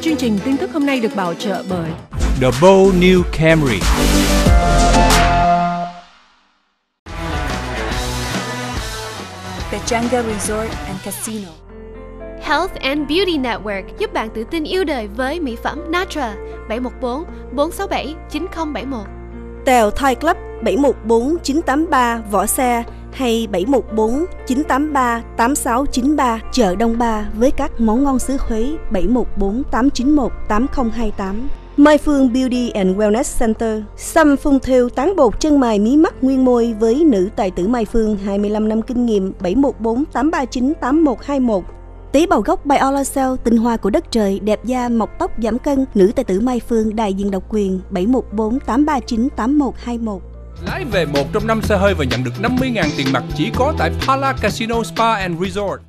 Chương trình tin tức hôm nay được bảo trợ bởi The Bold New Camry. The Pechanga Resort and Casino. Health and Beauty Network giúp bạn tự tin yêu đời với mỹ phẩm Natura 714 467 9071. Tèo Thai Club 714 983 Võ Xe hay 714 983 8693 chợ Đông Ba với các món ngon xứ Huế 714 891 8028. Mai Phương Beauty and Wellness Center Xăm phun thêu tán bột chân mày mí mắt nguyên môi với nữ tài tử Mai Phương 25 năm kinh nghiệm 714 839 8121 Tế bào gốc Biolacell, tinh hoa của đất trời, đẹp da, mọc tóc, giảm cân, nữ tài tử Mai Phương, đại diện độc quyền 714 839 8121 Lái về một trong năm xe hơi và nhận được 50.000 tiền mặt chỉ có tại Pala Casino Spa and Resort.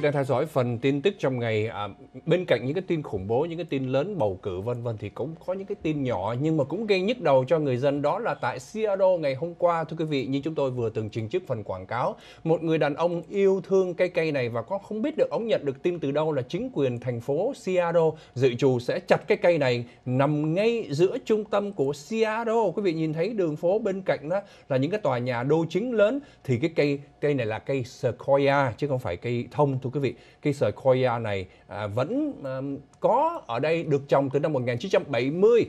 vị đang theo dõi phần tin tức trong ngày. À, bên cạnh những cái tin khủng bố, những cái tin lớn bầu cử vân vân thì cũng có những cái tin nhỏ nhưng mà cũng gây nhức đầu cho người dân đó là tại Seattle ngày hôm qua thưa quý vị như chúng tôi vừa từng trình trước phần quảng cáo, một người đàn ông yêu thương cây cây này và con không biết được ông nhận được tin từ đâu là chính quyền thành phố Seattle dự trù sẽ chặt cái cây này nằm ngay giữa trung tâm của Seattle. Quý vị nhìn thấy đường phố bên cạnh đó là những cái tòa nhà đô chính lớn thì cái cây cây này là cây sequoia chứ không phải cây thông thưa thưa quý vị, cây sợi Koya này à, vẫn à, có ở đây được trồng từ năm 1970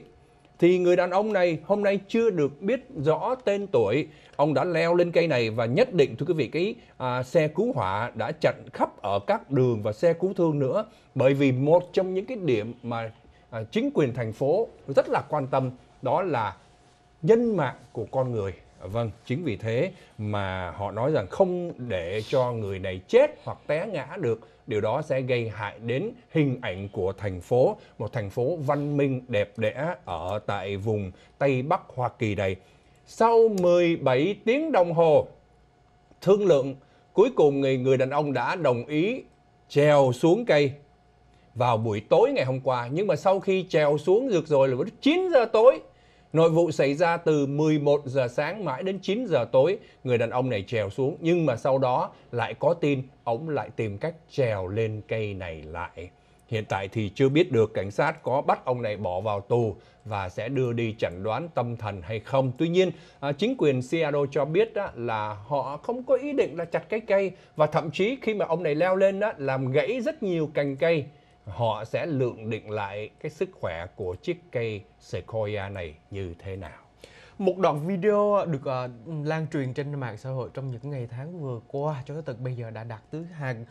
thì người đàn ông này hôm nay chưa được biết rõ tên tuổi ông đã leo lên cây này và nhất định thưa quý vị cái à, xe cứu hỏa đã chặn khắp ở các đường và xe cứu thương nữa bởi vì một trong những cái điểm mà à, chính quyền thành phố rất là quan tâm đó là nhân mạng của con người Vâng, chính vì thế mà họ nói rằng không để cho người này chết hoặc té ngã được, điều đó sẽ gây hại đến hình ảnh của thành phố, một thành phố văn minh đẹp đẽ ở tại vùng Tây Bắc Hoa Kỳ này. Sau 17 tiếng đồng hồ thương lượng, cuối cùng người người đàn ông đã đồng ý trèo xuống cây vào buổi tối ngày hôm qua, nhưng mà sau khi trèo xuống được rồi là 9 giờ tối Nội vụ xảy ra từ 11 giờ sáng mãi đến 9 giờ tối, người đàn ông này trèo xuống nhưng mà sau đó lại có tin ông lại tìm cách trèo lên cây này lại. Hiện tại thì chưa biết được cảnh sát có bắt ông này bỏ vào tù và sẽ đưa đi chẩn đoán tâm thần hay không. Tuy nhiên, à, chính quyền Seattle cho biết là họ không có ý định là chặt cái cây và thậm chí khi mà ông này leo lên làm gãy rất nhiều cành cây họ sẽ lượng định lại cái sức khỏe của chiếc cây sequoia này như thế nào. Một đoạn video được uh, lan truyền trên mạng xã hội trong những ngày tháng vừa qua cho tới tận bây giờ đã đạt tới hàng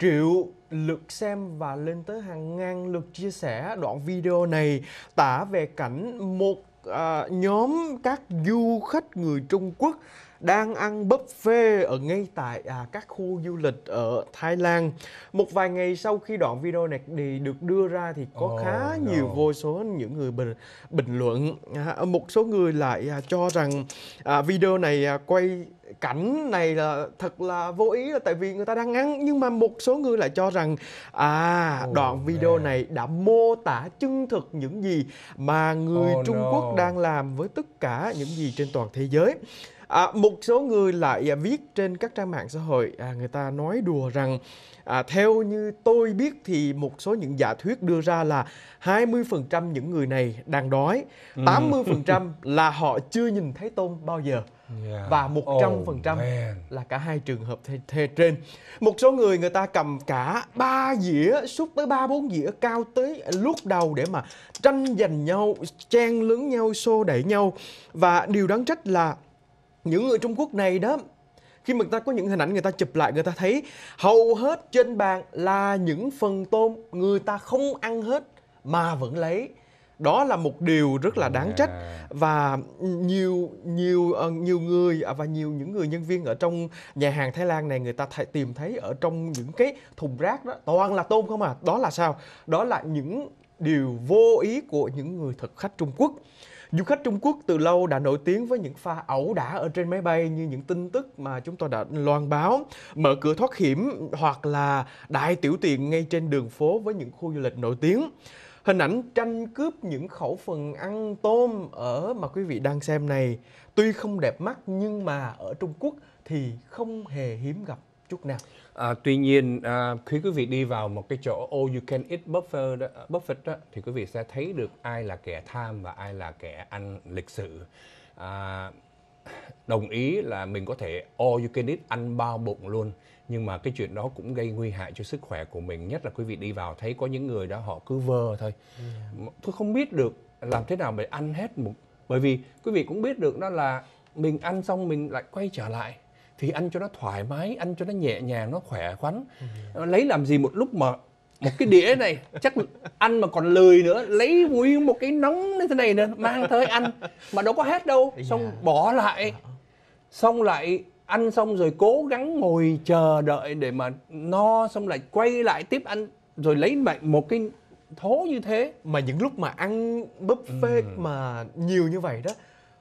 triệu lượt xem và lên tới hàng ngàn lượt chia sẻ đoạn video này tả về cảnh một uh, nhóm các du khách người Trung Quốc đang ăn buffet ở ngay tại à, các khu du lịch ở Thái Lan. Một vài ngày sau khi đoạn video này thì được đưa ra thì có oh, khá no. nhiều vô số những người bình bình luận. À, một số người lại à, cho rằng à, video này à, quay cảnh này là thật là vô ý là tại vì người ta đang ăn nhưng mà một số người lại cho rằng à đoạn video này đã mô tả chân thực những gì mà người Trung Quốc đang làm với tất cả những gì trên toàn thế giới À, một số người lại à, viết trên các trang mạng xã hội à, người ta nói đùa rằng à, theo như tôi biết thì một số những giả thuyết đưa ra là 20% những người này đang đói, 80% ừ. là họ chưa nhìn thấy tôm bao giờ. Yeah. và 100% oh, man. là cả hai trường hợp thê, thê trên. Một số người người ta cầm cả ba dĩa xúc tới ba bốn dĩa cao tới lúc đầu để mà tranh giành nhau, chen lấn nhau, xô đẩy nhau và điều đáng trách là những người Trung Quốc này đó khi mà người ta có những hình ảnh người ta chụp lại người ta thấy hầu hết trên bàn là những phần tôm người ta không ăn hết mà vẫn lấy đó là một điều rất là đáng trách và nhiều nhiều ờ, nhiều người à, và nhiều những người nhân viên ở trong nhà hàng Thái Lan này người ta th- tìm thấy ở trong những cái thùng rác đó toàn là tôm không à đó là sao đó là những điều vô ý của những người thực khách Trung Quốc Du khách Trung Quốc từ lâu đã nổi tiếng với những pha ẩu đả ở trên máy bay như những tin tức mà chúng tôi đã loan báo, mở cửa thoát hiểm hoặc là đại tiểu tiện ngay trên đường phố với những khu du lịch nổi tiếng. Hình ảnh tranh cướp những khẩu phần ăn tôm ở mà quý vị đang xem này tuy không đẹp mắt nhưng mà ở Trung Quốc thì không hề hiếm gặp chút nào à, tuy nhiên à, khi quý vị đi vào một cái chỗ all you can eat buffet đó, buffet đó, thì quý vị sẽ thấy được ai là kẻ tham và ai là kẻ ăn lịch sự à, đồng ý là mình có thể all you can eat ăn bao bụng luôn nhưng mà cái chuyện đó cũng gây nguy hại cho sức khỏe của mình nhất là quý vị đi vào thấy có những người đó họ cứ vơ thôi yeah. tôi không biết được làm thế nào để ăn hết một bởi vì quý vị cũng biết được đó là mình ăn xong mình lại quay trở lại thì anh cho nó thoải mái anh cho nó nhẹ nhàng nó khỏe khoắn ừ. lấy làm gì một lúc mà một cái đĩa này chắc ăn mà còn lười nữa lấy nguyên một cái nóng như thế này nữa mang tới ăn mà đâu có hết đâu xong bỏ lại ờ. xong lại ăn xong rồi cố gắng ngồi chờ đợi để mà no xong lại quay lại tiếp ăn rồi lấy lại một cái thố như thế mà những lúc mà ăn buffet ừ. mà nhiều như vậy đó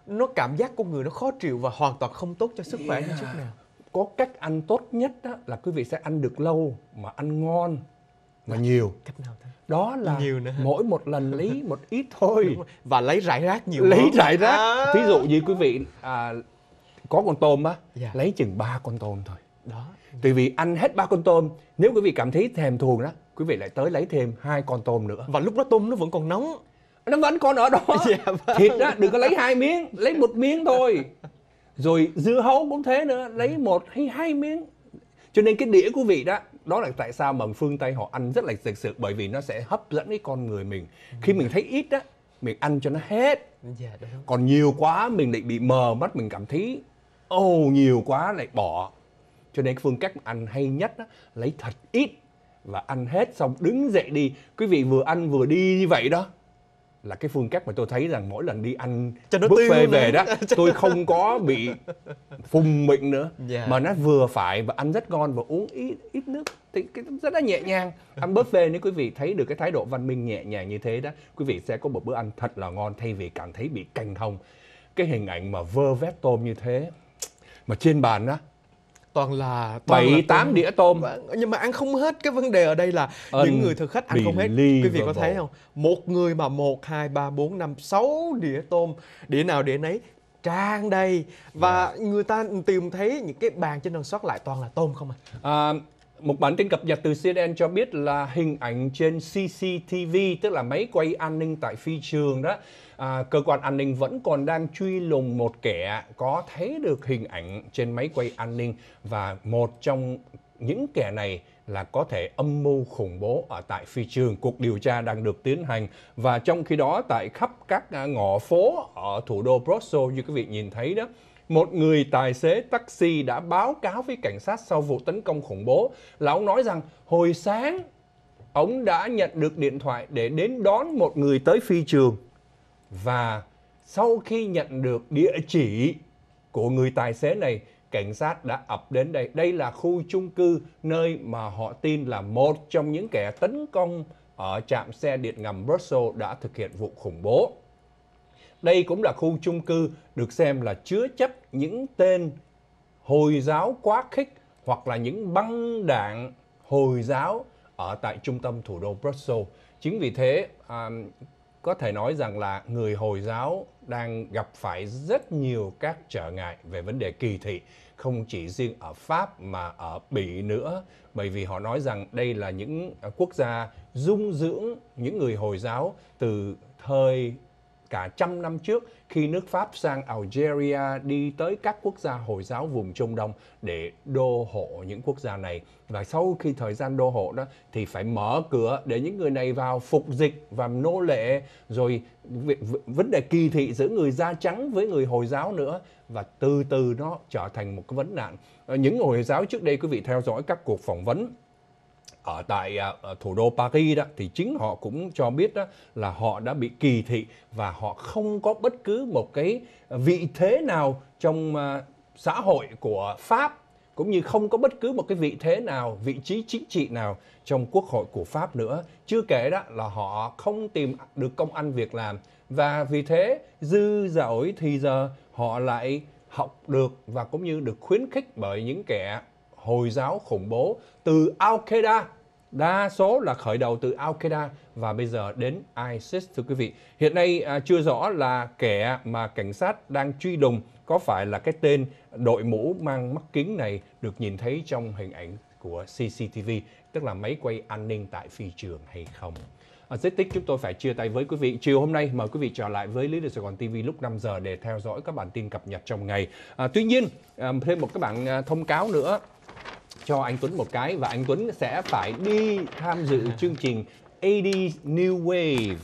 nó cảm giác của người nó khó chịu và hoàn toàn không tốt cho sức khỏe yeah. như chút nào có cách ăn tốt nhất đó là quý vị sẽ ăn được lâu mà ăn ngon mà dạ. nhiều cách nào thế đó là nhiều nữa. mỗi một lần lấy một ít thôi và lấy rải rác nhiều lấy hơn. rải rác à. thí dụ như quý vị à, có con tôm á yeah. Dạ. lấy chừng ba con tôm thôi đó tại vì ăn hết ba con tôm nếu quý vị cảm thấy thèm thuồng đó quý vị lại tới lấy thêm hai con tôm nữa và lúc đó tôm nó vẫn còn nóng nó vẫn còn ở đó dạ, vâng. thịt đó đừng có lấy hai miếng lấy một miếng thôi rồi dưa hấu cũng thế nữa lấy một hay hai miếng cho nên cái đĩa của vị đó đó là tại sao mà phương tây họ ăn rất là lịch sự bởi vì nó sẽ hấp dẫn cái con người mình khi mình thấy ít á mình ăn cho nó hết dạ, còn nhiều quá mình lại bị mờ mắt mình cảm thấy ồ oh, nhiều quá lại bỏ cho nên cái phương cách ăn hay nhất đó, lấy thật ít và ăn hết xong đứng dậy đi quý vị vừa ăn vừa đi như vậy đó là cái phương cách mà tôi thấy rằng mỗi lần đi ăn Cho nó buffet về đó tôi không có bị phùng mịn nữa yeah. Dạ. mà nó vừa phải và ăn rất ngon và uống ít ít nước thì rất là nhẹ nhàng ăn buffet nếu quý vị thấy được cái thái độ văn minh nhẹ nhàng như thế đó quý vị sẽ có một bữa ăn thật là ngon thay vì cảm thấy bị canh thông cái hình ảnh mà vơ vét tôm như thế mà trên bàn đó toàn là bảy tám đĩa tôm vâng, nhưng mà ăn không hết cái vấn đề ở đây là Ân, những người thực khách ăn không hết quý vị có thấy không một người mà một hai ba bốn năm sáu đĩa tôm đĩa nào đĩa nấy trang đầy và yeah. Dạ. người ta tìm thấy những cái bàn trên đường sót lại toàn là tôm không à, à một bản tin cập nhật từ CNN cho biết là hình ảnh trên CCTV, tức là máy quay an ninh tại phi trường đó, à, cơ quan an ninh vẫn còn đang truy lùng một kẻ có thấy được hình ảnh trên máy quay an ninh và một trong những kẻ này là có thể âm mưu khủng bố ở tại phi trường. Cuộc điều tra đang được tiến hành và trong khi đó tại khắp các à, ngõ phố ở thủ đô Brussels như quý vị nhìn thấy đó, một người tài xế taxi đã báo cáo với cảnh sát sau vụ tấn công khủng bố là ông nói rằng hồi sáng ông đã nhận được điện thoại để đến đón một người tới phi trường và sau khi nhận được địa chỉ của người tài xế này cảnh sát đã ập đến đây đây là khu chung cư nơi mà họ tin là một trong những kẻ tấn công ở trạm xe điện ngầm Brussels đã thực hiện vụ khủng bố đây cũng là khu chung cư được xem là chứa chấp những tên Hồi giáo quá khích hoặc là những băng đảng Hồi giáo ở tại trung tâm thủ đô Brussels. Chính vì thế à, có thể nói rằng là người Hồi giáo đang gặp phải rất nhiều các trở ngại về vấn đề kỳ thị, không chỉ riêng ở Pháp mà ở Bỉ nữa, bởi vì họ nói rằng đây là những quốc gia dung dưỡng những người Hồi giáo từ thời cả trăm năm trước khi nước Pháp sang Algeria đi tới các quốc gia Hồi giáo vùng Trung Đông để đô hộ những quốc gia này. Và sau khi thời gian đô hộ đó thì phải mở cửa để những người này vào phục dịch và nô lệ rồi vấn đề kỳ thị giữa người da trắng với người Hồi giáo nữa và từ từ nó trở thành một cái vấn nạn. Ờ, những người Hồi giáo trước đây quý vị theo dõi các cuộc phỏng vấn ở tại à, thủ đô Paris đó thì chính họ cũng cho biết đó là họ đã bị kỳ thị và họ không có bất cứ một cái vị thế nào trong à, xã hội của Pháp cũng như không có bất cứ một cái vị thế nào, vị trí chính trị nào trong quốc hội của Pháp nữa. Chưa kể đó là họ không tìm được công ăn việc làm và vì thế dư dỗi thì giờ họ lại học được và cũng như được khuyến khích bởi những kẻ Hồi giáo khủng bố từ Al-Qaeda đa số là khởi đầu từ Al-Qaeda và bây giờ đến ISIS thưa quý vị. Hiện nay à, chưa rõ là kẻ mà cảnh sát đang truy đùng có phải là cái tên đội mũ mang mắt kính này được nhìn thấy trong hình ảnh của CCTV, tức là máy quay an ninh tại phi trường hay không. À, rất tích chúng tôi phải chia tay với quý vị. Chiều hôm nay mời quý vị trở lại với Lý Lịch Sài Gòn TV lúc 5 giờ để theo dõi các bản tin cập nhật trong ngày. À, tuy nhiên, à, thêm một cái bản à, thông cáo nữa cho anh Tuấn một cái và anh Tuấn sẽ phải đi tham dự à. chương trình AD New Wave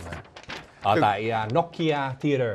ở tại à, Nokia Theater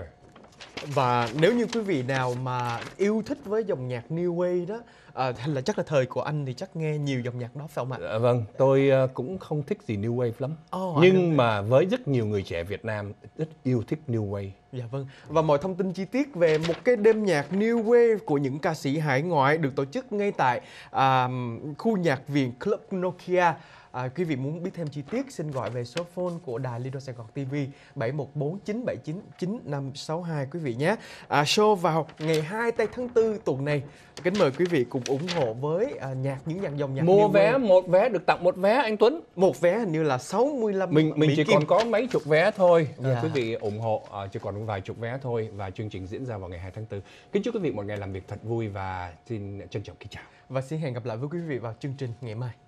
và nếu như quý vị nào mà yêu thích với dòng nhạc new wave đó à, là chắc là thời của anh thì chắc nghe nhiều dòng nhạc đó phải không ạ? À, vâng, tôi uh, cũng không thích gì new wave lắm. Oh, Nhưng mà với rất nhiều người trẻ Việt Nam rất yêu thích new wave. Dạ vâng. Và mọi thông tin chi tiết về một cái đêm nhạc new wave của những ca sĩ hải ngoại được tổ chức ngay tại uh, khu nhạc viện Club Nokia À, quý vị muốn biết thêm chi tiết xin gọi về số phone của đài Lido Sài Gòn TV 714979962 quý vị nhé. À, show vào ngày 2 tây tháng 4 tuần này. Kính mời quý vị cùng ủng hộ với à, nhạc những dàn dòng nhạc Mua vé mê. một vé được tặng một vé anh Tuấn. Một vé hình như là 65 Mình mình chỉ kim. còn có mấy chục vé thôi. Dạ. À, quý vị ủng hộ à, chỉ còn vài chục vé thôi và chương trình diễn ra vào ngày 2 tháng 4. Kính chúc quý vị một ngày làm việc thật vui và xin trân trọng kính chào. Và xin hẹn gặp lại với quý vị vào chương trình ngày mai.